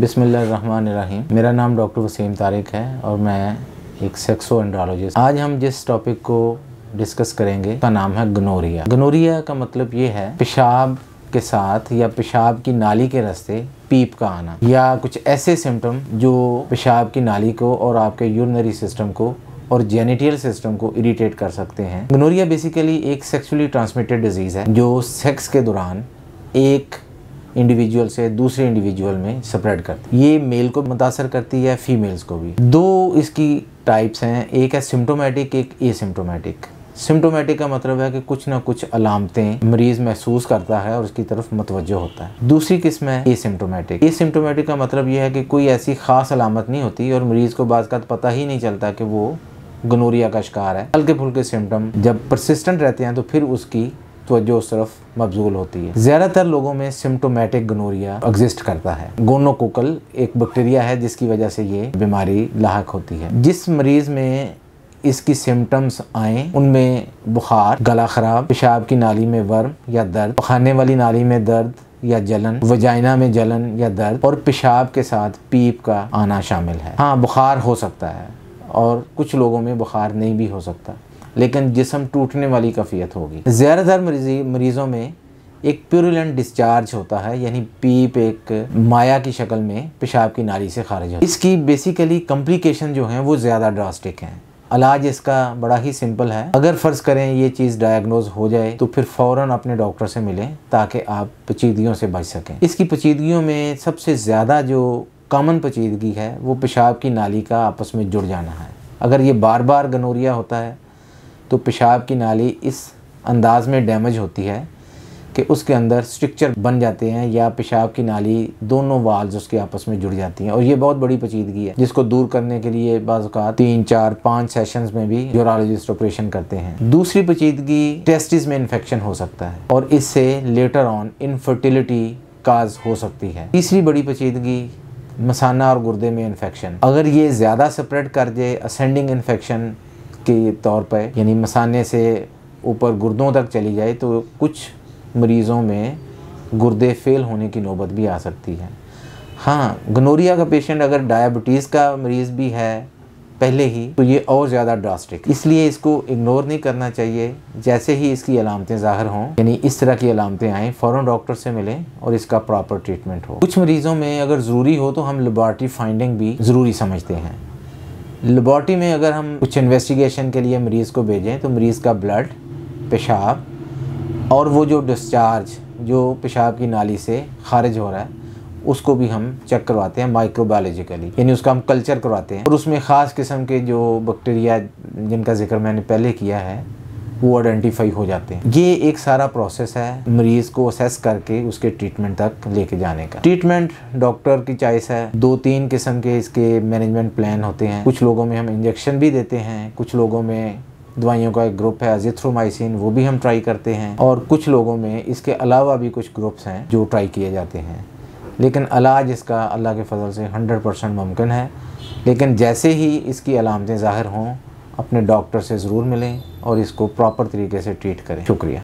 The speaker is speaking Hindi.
बिसमीम मेरा नाम डॉक्टर वसीम तारिक है और मैं एक सेक्सो एंड्रोलॉजिस्ट आज हम जिस टॉपिक को डिस्कस करेंगे उसका नाम है गनोरिया गनोरिया का मतलब ये है पेशाब के साथ या पेशाब की नाली के रास्ते पीप का आना या कुछ ऐसे सिम्टम जो पेशाब की नाली को और आपके यूरिनरी सिस्टम को और जेनेटियल सिस्टम को इरिटेट कर सकते हैं गनोरिया बेसिकली एक सेक्सुअली ट्रांसमिटेड डिजीज़ है जो सेक्स के दौरान एक इंडिविजुअल से दूसरे इंडिविजुअल में स्प्रेड करती है ये मेल को मुतासर करती है फीमेल्स को भी दो इसकी टाइप्स हैं एक है सिम्टोमेटिक एक ए सिम्टोमेटिक का मतलब है कि कुछ ना कुछ अलामतें मरीज महसूस करता है और उसकी तरफ मतवजो होता है दूसरी किस्म है ए सिम्टोमेटिक ए सिम्टोमेटिक का मतलब यह है कि कोई ऐसी खास अलामत नहीं होती और मरीज को बाज़ का पता ही नहीं चलता कि वो गनोरिया का शिकार है हल्के फुल्के सिम्टम जब परसिस्टेंट रहते हैं तो फिर उसकी तोज्जो सिर्फ मबजूल होती है ज़्यादातर लोगों में सिम्टोमेटिक गनोरिया एग्जिस्ट करता है गोनोकोकल एक बैक्टीरिया है जिसकी वजह से ये बीमारी लाक होती है जिस मरीज़ में इसकी सिम्टम्स आए उनमें बुखार गला ख़राब पेशाब की नाली में वर्म या दर्द पखाने वाली नाली में दर्द या जलन वजाइना में जलन या दर्द और पेशाब के साथ पीप का आना शामिल है हाँ बुखार हो सकता है और कुछ लोगों में बुखार नहीं भी हो सकता लेकिन जिसम टूटने वाली कफियत होगी ज़्यादातर मरीजी मरीज़ों में एक प्यूरुलेंट डिस्चार्ज होता है यानी पीप एक माया की शक्ल में पेशाब की नाली से खारिज होती है इसकी बेसिकली कम्प्लिकेशन जो हैं वो ज़्यादा ड्रास्टिक हैं इलाज इसका बड़ा ही सिंपल है अगर फ़र्ज़ करें ये चीज़ डायग्नोज हो जाए तो फिर फ़ौर अपने डॉक्टर से मिलें ताकि आप पेचीदगियों से बच सकें इसकी पेचीदगियों में सबसे ज़्यादा जो कॉमन पेचीदगी है वो पेशाब की नाली का आपस में जुड़ जाना है अगर ये बार बार गनोरिया होता है तो पेशाब की नाली इस अंदाज़ में डैमेज होती है कि उसके अंदर स्ट्रक्चर बन जाते हैं या पेशाब की नाली दोनों वाल्स उसके आपस में जुड़ जाती हैं और ये बहुत बड़ी पेचीदगी है जिसको दूर करने के लिए बाज़ा तीन चार पाँच सेशंस में भी यूरोलॉजिस्ट ऑपरेशन करते हैं दूसरी पेचीदगी टेस्टिस में इन्फेक्शन हो सकता है और इससे लेटर ऑन इनफर्टिलिटी काज हो सकती है तीसरी बड़ी पेचीदगी मसाना और गुर्दे में इन्फेक्शन अगर ये ज़्यादा स्प्रेड कर जाए असेंडिंग इन्फेक्शन के तौर पर यानी मसाने से ऊपर गुर्दों तक चली जाए तो कुछ मरीज़ों में गुर्दे फेल होने की नौबत भी आ सकती है हाँ गनोरिया का पेशेंट अगर डायबिटीज़ का मरीज़ भी है पहले ही तो ये और ज़्यादा ड्रास्टिक इसलिए इसको इग्नोर नहीं करना चाहिए जैसे ही इसकी अलामतें ज़ाहिर हों यानी इस तरह की अलामतें आएँ फ़ौर डॉक्टर से मिलें और इसका प्रॉपर ट्रीटमेंट हो कुछ मरीज़ों में अगर ज़रूरी हो तो हम लेबॉर्ट्री फाइंडिंग भी ज़रूरी समझते हैं लेबॉर्ट्री में अगर हम कुछ इन्वेस्टिगेशन के लिए मरीज़ को भेजें तो मरीज़ का ब्लड पेशाब और वो जो डिस्चार्ज जो पेशाब की नाली से खारिज हो रहा है उसको भी हम चेक करवाते हैं माइक्रोबायोलॉजिकली यानी उसका हम कल्चर करवाते हैं और उसमें ख़ास किस्म के जो बैक्टीरिया जिनका जिक्र मैंने पहले किया है वो आइडेंटिफाई हो जाते हैं ये एक सारा प्रोसेस है मरीज को असेस करके उसके ट्रीटमेंट तक लेके जाने का ट्रीटमेंट डॉक्टर की चॉइस है दो तीन किस्म के इसके मैनेजमेंट प्लान होते हैं कुछ लोगों में हम इंजेक्शन भी देते हैं कुछ लोगों में दवाइयों का एक ग्रुप है अजिथ्रोमाइसिन वो भी हम ट्राई करते हैं और कुछ लोगों में इसके अलावा भी कुछ ग्रुप्स हैं जो ट्राई किए जाते हैं लेकिन इलाज इसका अल्लाह के फजल से 100 परसेंट मुमकिन है लेकिन जैसे ही इसकी अलामतें ज़ाहिर हों अपने डॉक्टर से ज़रूर मिलें और इसको प्रॉपर तरीके से ट्रीट करें शुक्रिया